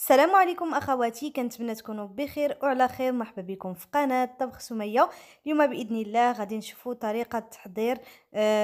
السلام عليكم اخواتي كنتمنى تكونوا بخير وعلى خير مرحبا بكم في قناه طبخ سميه اليوم باذن الله غادي نشوفوا طريقه تحضير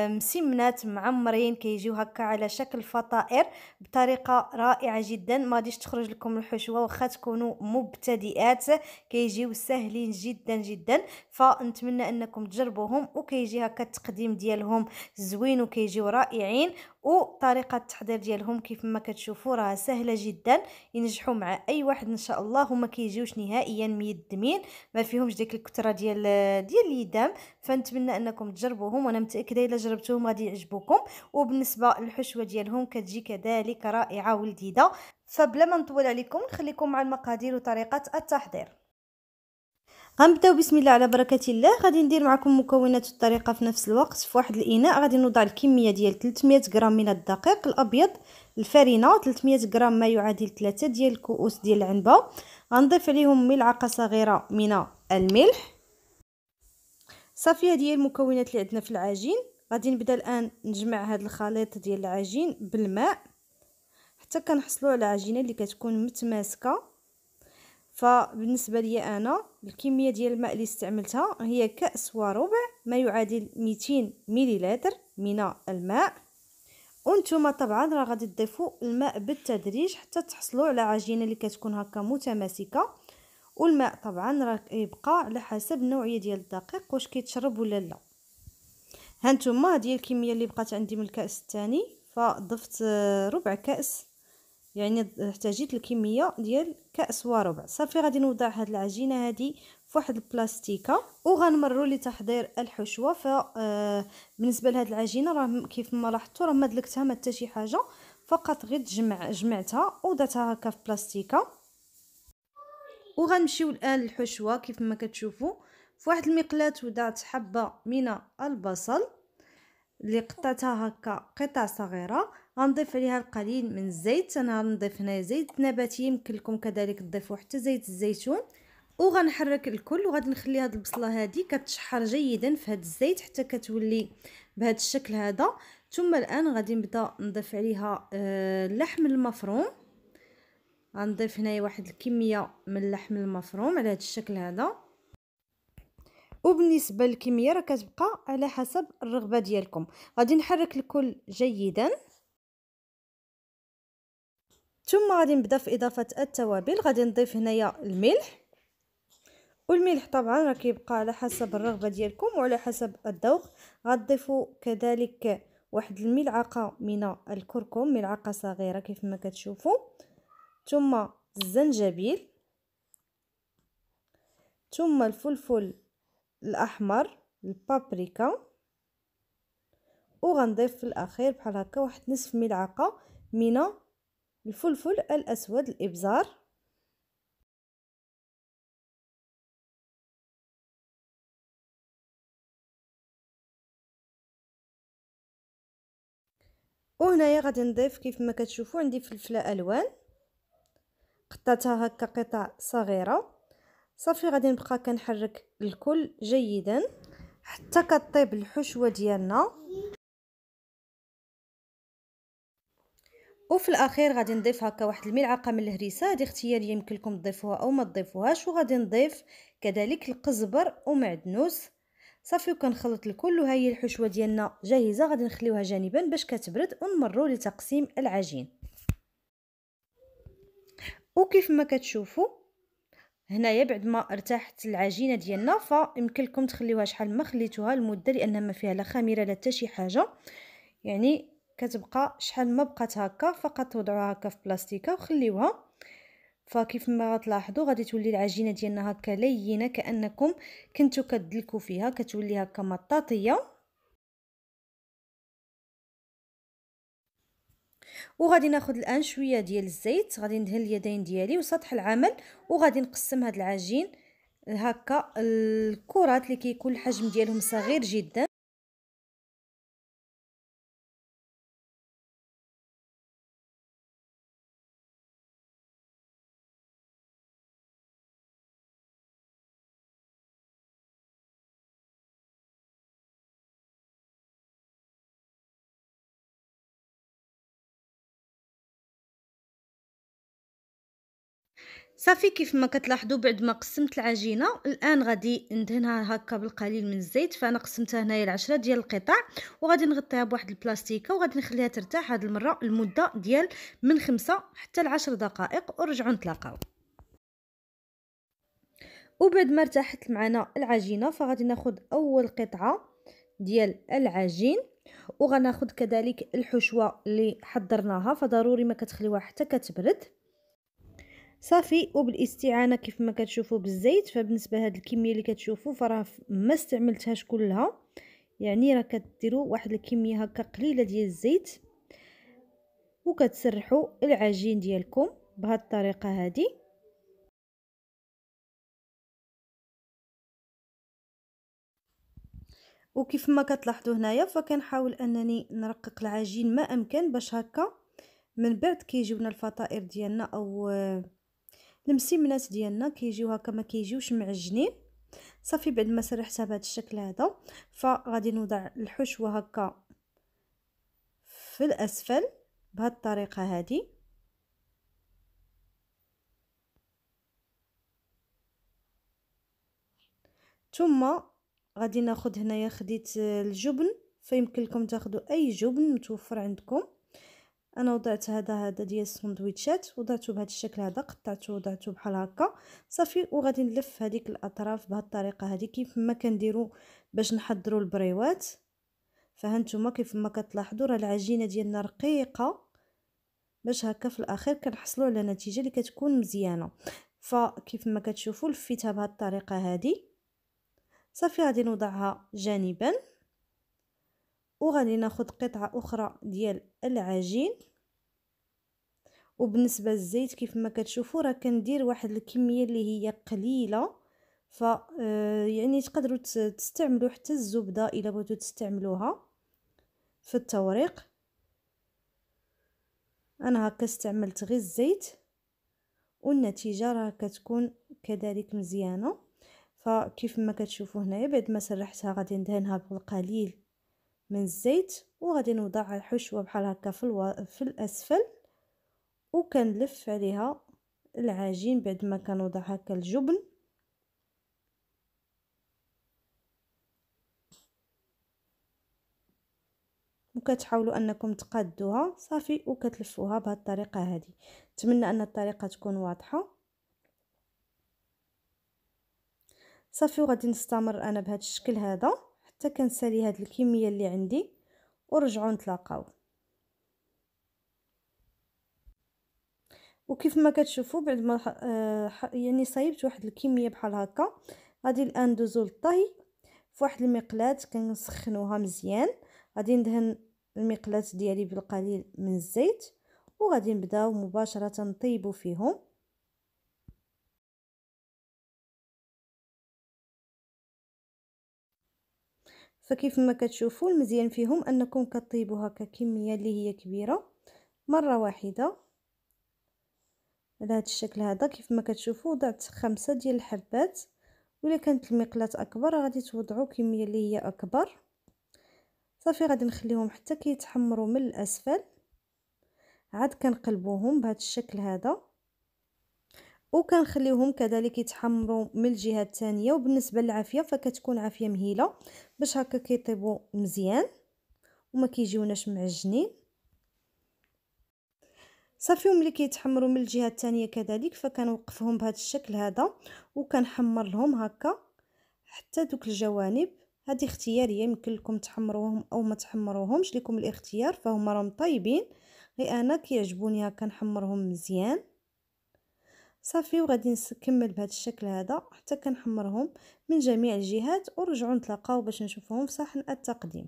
مسمنات معمرين كيجيو هكا على شكل فطائر بطريقه رائعه جدا ما غاديش تخرج لكم الحشوه واخا تكونوا مبتدئات كيجيو ساهلين جدا جدا فنتمنى انكم تجربوهم وكيجي هكا التقديم ديالهم زوين وكيجيو رائعين وطريقه التحضير ديالهم كيف ما كتشوفوا راه سهله جدا ينجحوا مع اي واحد ان شاء الله وما كيجيوش نهائيا ميدمين ما فيهمش ديك الكثره ديال ديال اليدام فنتمنى انكم تجربوهم وانا متاكده كذا الا جربتوهم غادي يعجبوكم وبالنسبه للحشوه ديالهم كتجي كذلك رائعه ولذيذه فبلا ما نطول عليكم نخليكم مع المقادير وطريقه التحضير غنبداو بسم الله على بركه الله غادي ندير معكم مكونات الطريقه في نفس الوقت في واحد الاناء غادي نوضع الكميه ديال 300 غرام من الدقيق الابيض الفرينه 300 غرام ما يعادل 3 ديال الكؤوس ديال العنبه غنضيف عليهم ملعقه صغيره من الملح صافي هذه هي المكونات اللي عندنا في العجين غادي نبدا الان نجمع هذا الخليط ديال العجين بالماء حتى كنحصلوا على عجينه اللي كتكون متماسكه فبالنسبه لي انا الكميه ديال الماء اللي استعملتها هي كاس وربع ما يعادل 200 مليلتر من الماء وانتم طبعا راه غادي تضيفوا الماء بالتدريج حتى تحصلوا على عجينه اللي كتكون هكا متماسكه والماء طبعا راه يبقى على حسب النوعيه ديال الدقيق واش كيتشرب ولا لا هانتوما هذه الكميه اللي بقات عندي من الكاس الثاني فضفت آه، ربع كاس يعني احتاجيت الكميه ديال كاس وربع صافي غادي نوضع هاد العجينه هادي فواحد البلاستيكه وغنمروا لتحضير الحشوه ف آه، بالنسبه لهاد العجينه راه كيف ما لاحظتوا راه ما دلكتها ما حتى شي حاجه فقط غير جمع جمعتها ودرتها هكا في بلاستيكه وغنمشيو الان للحشوه كيف ما كتشوفوا فواحد المقلاة وضعت حبه من البصل اللي قطعتها هكا قطع صغيره غنضيف عليها القليل من الزيت انا غنضيف هنايا زيت نباتي يمكن لكم كذلك تضيفوا حتى زيت الزيتون وغنحرك الكل وغادي نخلي هاد البصله هادي كتشحر جيدا في هذا الزيت حتى كتولي بهاد الشكل هذا ثم الان غادي نبدا نضيف عليها آه، اللحم المفروم غنضيف هنايا واحد الكميه من اللحم المفروم على هذا الشكل هذا وبالنسبه للكميه راه كتبقى على حسب الرغبه ديالكم غادي نحرك الكل جيدا ثم غادي نبدا في اضافه التوابل غادي نضيف هنايا الملح والملح طبعا راه كيبقى على حسب الرغبه ديالكم وعلى حسب الذوق غتضيفوا كذلك واحد الملعقه من الكركم ملعقه صغيره كيف ما كتشوفوا ثم الزنجبيل ثم الفلفل الاحمر البابريكا وغنضيف في الاخير بحال هكا واحد نصف ملعقه من الفلفل الاسود الابزار وهنايا غادي نضيف كيف ما كتشوفوا عندي فلفله الوان قطعتها هكا قطع صغيره صافي غادي نبقى كنحرك الكل جيدا حتى كطيب الحشوه ديالنا وفي الاخير غادي نضيف هكا واحد الملعقه من الهريسه هذه اختياريه يمكن لكم تضيفوها او ما تضيفوهاش وغادي نضيف كذلك القزبر ومعدنوس صافي وكنخلط الكل وهي الحشوه ديالنا جاهزه غادي نخليوها جانبا باش كتبرد ونمروا لتقسيم العجين وكيف ما كتشوفوا هنايا بعد ما ارتاحت العجينه ديالنا فيمكن لكم تخليوها شحال ما خليتوها المده لان ما فيها لا خميره لا شي حاجه يعني كتبقى شحال ما بقات هكا فقط وضعوها هكا في بلاستيكه وخليوها فكيف ما غتلاحظوا غادي تولي العجينه ديالنا هكا لينه كانكم كنتو كدلكوا فيها كتولي هكا مطاطيه وغادي ناخذ الان شويه ديال الزيت غادي ندهن اليدين ديالي وسطح العمل وغادي نقسم هاد العجين هكا الكرات اللي كيكون الحجم ديالهم صغير جدا صافي كيف ما كتلاحظوا بعد ما قسمت العجينه الان غادي ندهنها هكا بالقليل من الزيت فانا قسمتها هنايا لعشرة ديال القطع وغادي نغطيها بواحد البلاستيكه وغادي نخليها ترتاح هاد المره المده ديال من خمسة حتى لعشر دقائق ونرجعوا نتلاقاو وبعد ما ارتاحت معنا العجينه فغادي ناخذ اول قطعه ديال العجين وغناخذ كذلك الحشوه اللي حضرناها فضروري ما كتخليوها حتى كتبرد صافي وبالاستعانه كيف ما كتشوفوا بالزيت فبالنسبه لهاد الكميه اللي كتشوفوا فراه ما استعملتهاش كلها يعني راه كديروا واحد الكميه هكا قليله ديال الزيت وكتسرحوا العجين ديالكم بهاد الطريقه هذه وكيف ما كتلاحظوا هنايا فكنحاول انني نرقق العجين ما امكن باش هكا من بعد كيجيونا الفطائر ديالنا او المسيمنات ديالنا كيجيو هكا ما كيجيوش معجنين صافي بعد ما سرحتها بهذا الشكل هذا فغادي نوضع الحشوه هكا في الاسفل بهذه الطريقه هذه ثم غادي ناخذ هنايا خديت الجبن فيمكن لكم تاخذوا اي جبن متوفر عندكم انا وضعت هذا هذا ديال السندويتشات وضعته بهذا الشكل هذا قطعته وضعته بحال هكا صافي وغادي نلف هذيك الاطراف بهذه الطريقه هذه كيف ما كنديروا باش نحضروا البريوات فهانتوما كيف ما كتلاحظوا راه العجينه ديالنا رقيقه باش هكا في الاخير كنحصلوا على نتيجه اللي كتكون مزيانه فكيف ما كتشوفوا لفيتها بهذه الطريقه هذه صافي غادي نوضعها جانبا وغادي ناخد قطعة أخرى ديال العجين وبالنسبة للزيت كيف ما كتشوفوا راه كندير واحد الكمية اللي هي قليلة ف آه، يعني تقدروا تستعملوا حتى الزبدة إلا بغيتو تستعملوها في التوريق انا هكا استعملت غير الزيت والنتيجه راه كتكون كذلك مزيانه فكيف ما كتشوفوا هنايا بعد ما سرحتها غادي ندهنها بالقليل من الزيت وغادي نوضع الحشوه بحال هكا في, الو... في الاسفل وكنلف عليها العجين بعد ما كنوضع هكا الجبن وكتحاولوا انكم تقادوها صافي وكتلفوها بهذه الطريقه هذه نتمنى ان الطريقه تكون واضحه صافي وغادي نستمر انا بهذا الشكل هذا حتى كنسالي هاد الكميه اللي عندي ورجعوا نتلاقاو وكيف ما كتشوفوا بعد ما آه، يعني صايبت واحد الكميه بحال هكا غادي الان ندوزو للطهي فواحد المقلاه كنسخنوها مزيان غادي ندهن المقلاه ديالي بالقليل من الزيت وغادي نبداو مباشره نطيبو فيهم فكيف ما كتشوفوا المزيان فيهم انكم كطيبوا هكا كميه اللي هي كبيره مره واحده على هذا الشكل هذا كيف ما كتشوفوا وضعت خمسة ديال الحبات ولا كانت المقلات اكبر غادي توضعوا كميه اللي هي اكبر صافي غادي نخليهم حتى كيتحمروا من الاسفل عاد كنقلبوهم بهذا الشكل هذا وكنخليوهم كذلك يتحمروا من الجهه الثانيه وبالنسبه للعافيه فكتكون عافيه مهيله باش هكا كيطيبوا مزيان وما كيجيوناش معجنين صافي وملي كيتحمروا من الجهه الثانيه كذلك فكنوقفهم بهذا الشكل هذا وكنحمر لهم هكا حتى دوك الجوانب هذه اختياريه يمكن لكم تحمروهم او ما تحمروهمش لكم الاختيار فهما راهم طايبين غير انا كيعجبوني هكا نحمرهم مزيان صافي وغادي نكمل بهذا الشكل هذا حتى كنحمرهم من جميع الجهات ونرجعوا نتلاقاو باش نشوفوهم في صحن التقديم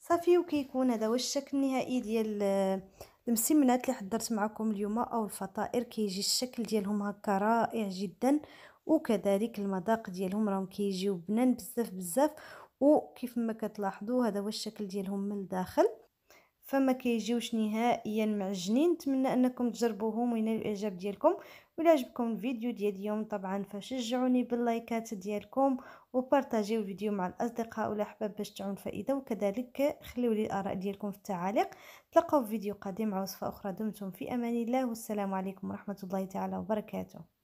صافي وكيكون هذا هو الشكل النهائي ديال آه، المسمنات اللي حضرت معكم اليوم او الفطائر كيجي الشكل ديالهم هكا رائع جدا وكذلك المذاق ديالهم راهم كيجيو بنان بزاف بزاف وكيف ما كتلاحظوا هذا هو الشكل ديالهم من الداخل فما كيجيوش نهائيا معجنين نتمنى انكم تجربوهم وينالوا الاعجاب ديالكم ولا عجبكم الفيديو ديال اليوم طبعا فشجعوني باللايكات ديالكم وبارطاجيو الفيديو مع الاصدقاء والاحباب باش تعون فائده وكذلك خليو لي الاراء ديالكم في التعاليق تلقاو في فيديو قادم مع وصفه اخرى دمتم في امان الله والسلام عليكم ورحمه الله تعالى وبركاته